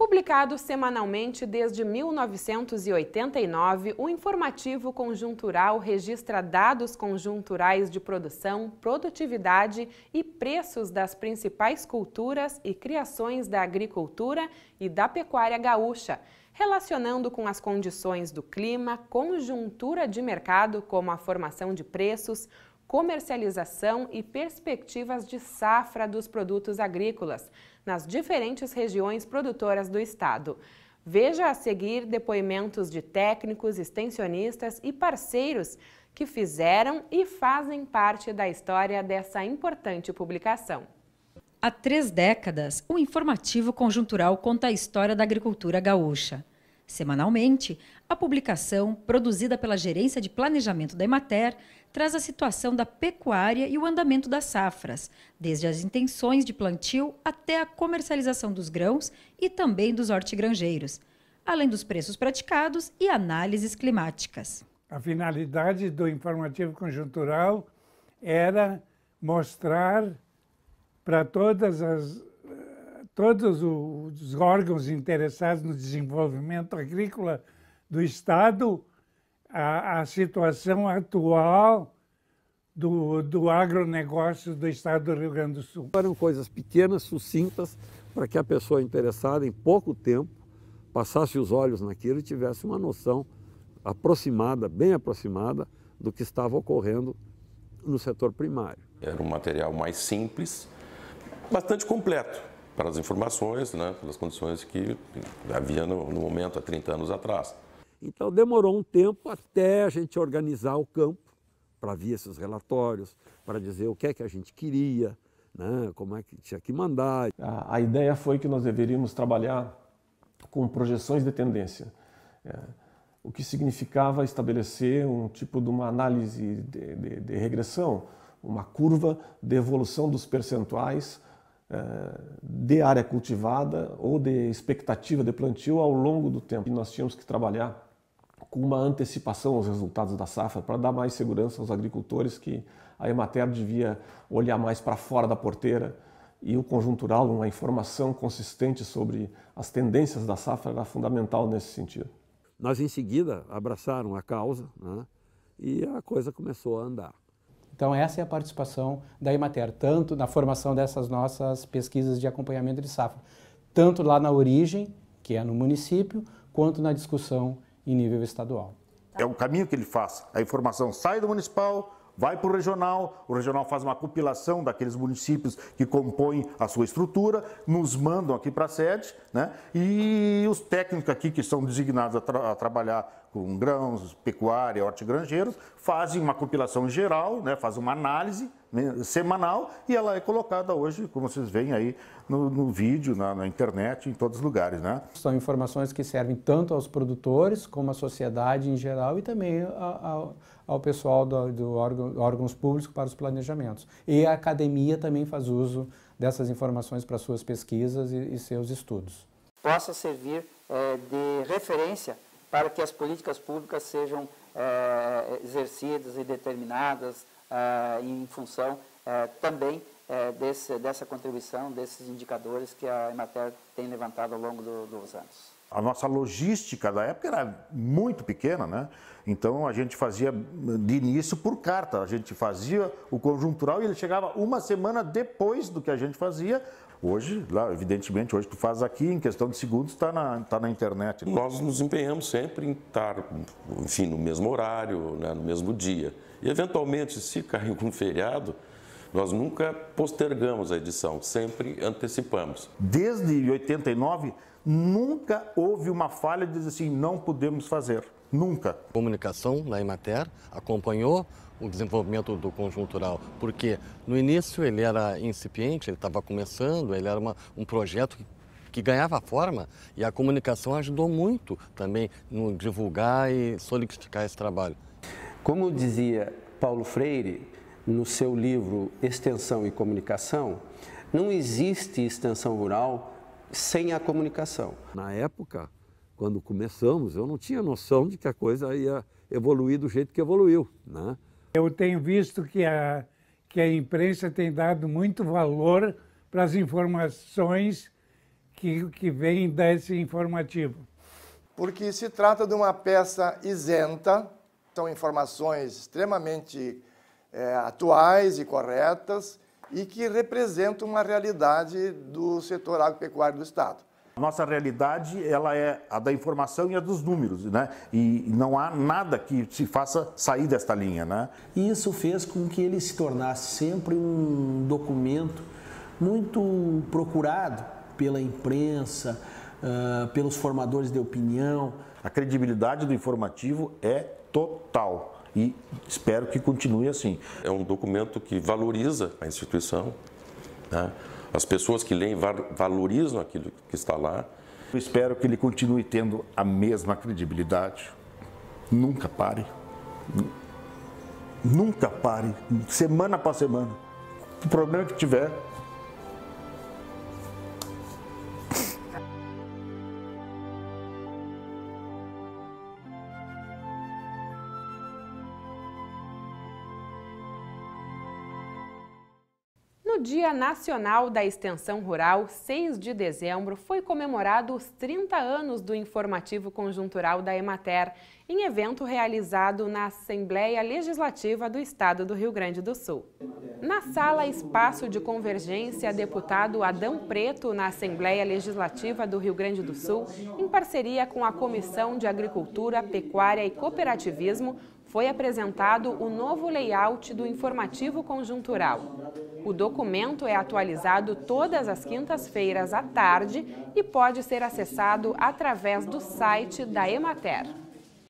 Publicado semanalmente desde 1989, o informativo conjuntural registra dados conjunturais de produção, produtividade e preços das principais culturas e criações da agricultura e da pecuária gaúcha, relacionando com as condições do clima, conjuntura de mercado, como a formação de preços, comercialização e perspectivas de safra dos produtos agrícolas nas diferentes regiões produtoras do estado. Veja a seguir depoimentos de técnicos, extensionistas e parceiros que fizeram e fazem parte da história dessa importante publicação. Há três décadas, o Informativo Conjuntural conta a história da agricultura gaúcha. Semanalmente, a publicação, produzida pela Gerência de Planejamento da Emater, traz a situação da pecuária e o andamento das safras, desde as intenções de plantio até a comercialização dos grãos e também dos hortigranjeiros, além dos preços praticados e análises climáticas. A finalidade do informativo conjuntural era mostrar para todas as todos os órgãos interessados no desenvolvimento agrícola do Estado, a, a situação atual do, do agronegócio do Estado do Rio Grande do Sul. Eram coisas pequenas, sucintas, para que a pessoa interessada, em pouco tempo, passasse os olhos naquilo e tivesse uma noção aproximada, bem aproximada, do que estava ocorrendo no setor primário. Era um material mais simples, bastante completo pelas informações, né, pelas condições que havia no, no momento, há 30 anos atrás. Então demorou um tempo até a gente organizar o campo para ver esses relatórios, para dizer o que é que a gente queria, né, como é que tinha que mandar. A, a ideia foi que nós deveríamos trabalhar com projeções de tendência, é, o que significava estabelecer um tipo de uma análise de, de, de regressão, uma curva de evolução dos percentuais de área cultivada ou de expectativa de plantio ao longo do tempo. E nós tínhamos que trabalhar com uma antecipação aos resultados da safra para dar mais segurança aos agricultores que a Emater devia olhar mais para fora da porteira e o conjuntural, uma informação consistente sobre as tendências da safra era fundamental nesse sentido. Nós em seguida abraçaram a causa né? e a coisa começou a andar. Então, essa é a participação da Imater, tanto na formação dessas nossas pesquisas de acompanhamento de safra, tanto lá na origem, que é no município, quanto na discussão em nível estadual. É o caminho que ele faz. A informação sai do municipal, vai para o regional, o regional faz uma compilação daqueles municípios que compõem a sua estrutura, nos mandam aqui para a sede, né? e os técnicos aqui que são designados a, tra a trabalhar com grãos, pecuária, hortigranjeiros, fazem uma compilação geral, né? fazem uma análise, né, semanal e ela é colocada hoje, como vocês veem aí no, no vídeo, na, na, internet, em todos os lugares. Né? São informações que servem tanto aos produtores como à sociedade em geral e também ao, ao pessoal do, do órgão, órgãos públicos para os planejamentos. E a academia também faz uso dessas informações para suas pesquisas e, e seus estudos. Possa servir é, de referência para que as políticas públicas sejam é, exercidas e determinadas eh, em função eh, também eh, desse, dessa contribuição, desses indicadores que a Emater tem levantado ao longo do, dos anos. A nossa logística da época era muito pequena, né? Então a gente fazia de início por carta, a gente fazia o conjuntural e ele chegava uma semana depois do que a gente fazia Hoje, lá, evidentemente, hoje tu faz aqui, em questão de segundos, está na, tá na internet. Né? Nós nos empenhamos sempre em estar, enfim, no mesmo horário, né, no mesmo dia. E, eventualmente, se cair algum feriado, nós nunca postergamos a edição, sempre antecipamos. Desde 89, nunca houve uma falha de dizer assim, não podemos fazer. Nunca. Comunicação na Emater acompanhou o desenvolvimento do conjuntural, porque no início ele era incipiente, ele estava começando, ele era uma, um projeto que, que ganhava forma e a comunicação ajudou muito também no divulgar e solidificar esse trabalho. Como dizia Paulo Freire no seu livro Extensão e Comunicação, não existe extensão rural sem a comunicação. Na época, quando começamos, eu não tinha noção de que a coisa ia evoluir do jeito que evoluiu, né? Eu tenho visto que a, que a imprensa tem dado muito valor para as informações que, que vêm desse informativo. Porque se trata de uma peça isenta, são informações extremamente é, atuais e corretas e que representam uma realidade do setor agropecuário do Estado. A nossa realidade ela é a da informação e a dos números, né? E não há nada que se faça sair desta linha, né? E isso fez com que ele se tornasse sempre um documento muito procurado pela imprensa, uh, pelos formadores de opinião. A credibilidade do informativo é total e espero que continue assim. É um documento que valoriza a instituição, né? As pessoas que leem valorizam aquilo que está lá. Eu espero que ele continue tendo a mesma credibilidade. Nunca pare. Nunca pare, semana após semana. O problema é que tiver, No Dia Nacional da Extensão Rural, 6 de dezembro, foi comemorado os 30 anos do informativo conjuntural da Emater, em evento realizado na Assembleia Legislativa do Estado do Rio Grande do Sul. Na sala Espaço de Convergência, deputado Adão Preto, na Assembleia Legislativa do Rio Grande do Sul, em parceria com a Comissão de Agricultura, Pecuária e Cooperativismo, foi apresentado o novo layout do informativo conjuntural. O documento é atualizado todas as quintas-feiras à tarde e pode ser acessado através do site da Emater.